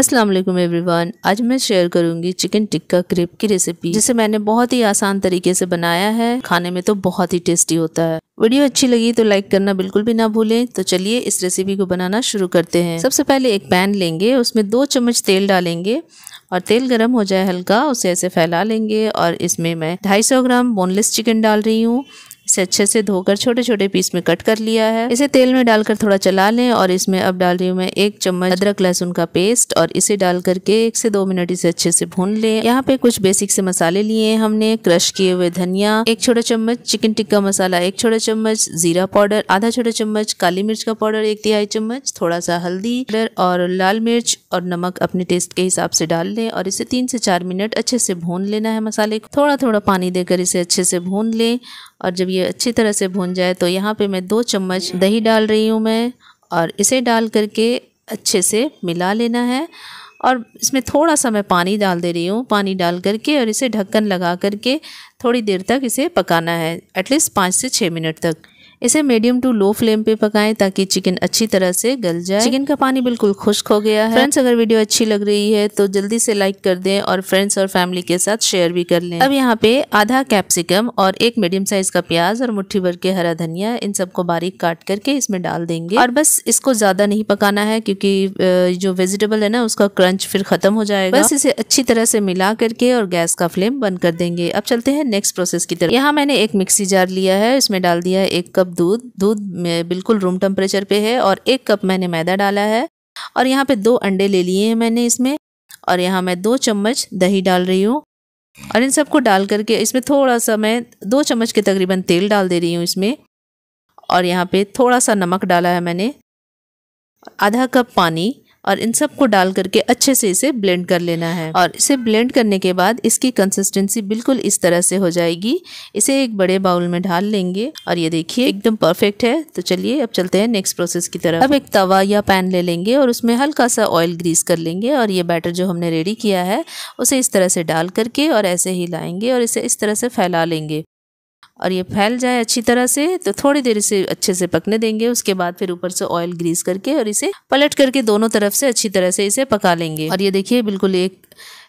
अस्सलाम वालेकुम एवरीवन आज मैं शेयर करूंगी चिकन टिक्का क्रिप की रेसिपी जिसे मैंने बहुत ही आसान तरीके से बनाया है खाने में तो बहुत ही टेस्टी होता है वीडियो अच्छी लगी तो लाइक करना बिल्कुल भी ना भूलें तो चलिए इस रेसिपी को बनाना शुरू करते हैं सबसे पहले एक पैन लेंगे उसमें दो चम्मच तेल डालेंगे और तेल गर्म हो जाए हल्का उसे ऐसे फैला लेंगे और इसमें मैं सौ ग्राम बोनलेस चिकन डाल रही हूँ इसे अच्छे से धोकर छोटे छोटे पीस में कट कर लिया है इसे तेल में डालकर थोड़ा चला लें और इसमें अब डाल रही हूँ मैं एक चम्मच अदरक लहसुन का पेस्ट और इसे डाल करके एक से दो मिनट इसे अच्छे से भून लें यहाँ पे कुछ बेसिक से मसाले लिए हमने क्रश किए हुए धनिया एक छोटा चम्मच चिकन टिक्का मसाला एक छोटा चम्मच जीरा पाउडर आधा छोटा चम्मच काली मिर्च का पाउडर एक तिहाई चम्मच थोड़ा सा हल्दी और लाल मिर्च और नमक अपने टेस्ट के हिसाब से डाल लें और इसे तीन से चार मिनट अच्छे से भून लेना है मसाले को थोड़ा थोड़ा पानी देकर इसे अच्छे से भून लें और जब ये अच्छी तरह से भून जाए तो यहाँ पे मैं दो चम्मच दही डाल रही हूँ मैं और इसे डाल करके अच्छे से मिला लेना है और इसमें थोड़ा सा मैं पानी डाल दे रही हूँ पानी डाल करके और इसे ढक्कन लगा करके थोड़ी देर तक इसे पकाना है एटलीस्ट पाँच से छः मिनट तक इसे मीडियम टू लो फ्लेम पे पकाएं ताकि चिकन अच्छी तरह से गल जाए चिकन का पानी बिल्कुल खुश्क हो गया है फ्रेंड्स अगर वीडियो अच्छी लग रही है तो जल्दी से लाइक कर दें और फ्रेंड्स और फैमिली के साथ शेयर भी कर लें अब यहाँ पे आधा कैप्सिकम और एक मीडियम साइज का प्याज और मुठ्ठी भर के हरा धनिया इन सबको बारीक काट करके इसमें डाल देंगे और बस इसको ज्यादा नहीं पकाना है क्योंकि जो वेजिटेबल है ना उसका क्रंच फिर खत्म हो जाएगा बस इसे अच्छी तरह से मिला करके और गैस का फ्लेम बंद कर देंगे अब चलते हैं नेक्स्ट प्रोसेस की तरफ यहाँ मैंने एक मिक्सी जार लिया है इसमें डाल दिया है एक कप कप दूध दूध बिल्कुल रूम टेम्परेचर पे है और एक कप मैंने मैदा डाला है और यहाँ पे दो अंडे ले लिए हैं मैंने इसमें और यहाँ मैं दो चम्मच दही डाल रही हूँ और इन सबको डाल करके इसमें थोड़ा सा मैं दो चम्मच के तकरीबन तेल डाल दे रही हूँ इसमें और यहाँ पर थोड़ा सा नमक डाला है मैंने आधा कप पानी और इन सब को डाल करके अच्छे से इसे ब्लेंड कर लेना है और इसे ब्लेंड करने के बाद इसकी कंसिस्टेंसी बिल्कुल इस तरह से हो जाएगी इसे एक बड़े बाउल में ढाल लेंगे और ये देखिए एकदम परफेक्ट है तो चलिए अब चलते हैं नेक्स्ट प्रोसेस की तरफ अब एक तवा या पैन ले लेंगे और उसमें हल्का सा ऑयल ग्रीस कर लेंगे और ये बैटर जो हमने रेडी किया है उसे इस तरह से डाल करके और ऐसे ही लाएंगे और इसे इस तरह से फैला लेंगे और ये फैल जाए अच्छी तरह से तो थोड़ी देर इसे अच्छे से पकने देंगे उसके बाद फिर ऊपर से ऑयल ग्रीस करके और इसे पलट करके दोनों तरफ से अच्छी तरह से इसे पका लेंगे और ये देखिए बिल्कुल एक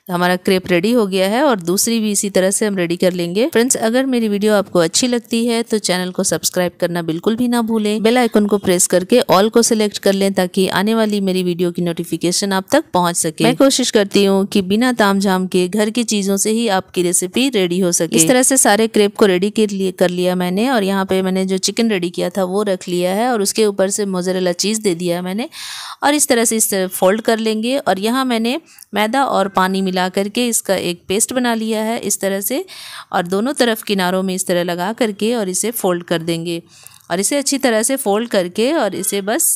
तो हमारा क्रेप रेडी हो गया है और दूसरी भी इसी तरह से हम रेडी कर लेंगे फ्रेंड्स अगर मेरी वीडियो आपको अच्छी लगती है तो चैनल को सब्सक्राइब करना बिल्कुल भी ना भूलें बेल आइकन को प्रेस करके ऑल को सिलेक्ट कर लें ताकि आने वाली मेरी वीडियो की नोटिफिकेशन आप तक पहुंच सके मैं कोशिश करती हूँ की बिना झाम के घर की चीजों से ही आपकी रेसिपी रेडी हो सके इस तरह से सारे क्रेप को रेडी कर लिया मैंने और यहाँ पे मैंने जो चिकन रेडी किया था वो रख लिया है और उसके ऊपर से मोजरेला चीज़ दे दिया है मैंने और इस तरह से इस तरह फोल्ड कर लेंगे और यहाँ मैंने मैदा और पानी मिला करके इसका एक पेस्ट बना लिया है इस तरह से और दोनों तरफ किनारों में इस तरह लगा करके और इसे फ़ोल्ड कर देंगे और इसे अच्छी तरह से फ़ोल्ड करके और इसे बस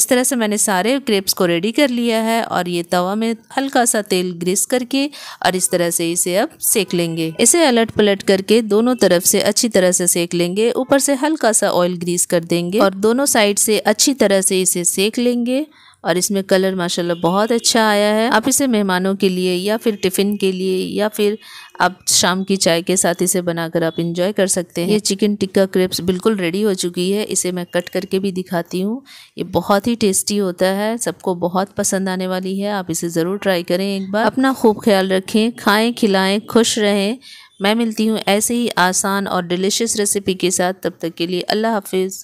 इस तरह से मैंने सारे क्रेप्स को रेडी कर लिया है और ये तवा में हल्का सा तेल ग्रीस करके और इस तरह से इसे अब सेक लेंगे इसे अलट पलट करके दोनों तरफ से अच्छी तरह से सेक लेंगे ऊपर से हल्का सा ऑयल ग्रीस कर देंगे और दोनों साइड से अच्छी तरह से इसे सेक लेंगे और इसमें कलर माशाल्लाह बहुत अच्छा आया है आप इसे मेहमानों के लिए या फिर टिफ़िन के लिए या फिर आप शाम की चाय के साथ इसे बनाकर आप इंजॉय कर सकते हैं ये चिकन टिक्का क्रिप्स बिल्कुल रेडी हो चुकी है इसे मैं कट करके भी दिखाती हूँ ये बहुत ही टेस्टी होता है सबको बहुत पसंद आने वाली है आप इसे ज़रूर ट्राई करें एक बार अपना खूब ख्याल रखें खाएँ खिलाएँ खुश रहें मैं मिलती हूँ ऐसे ही आसान और डिलीशियस रेसिपी के साथ तब तक के लिए अल्लाह हाफिज़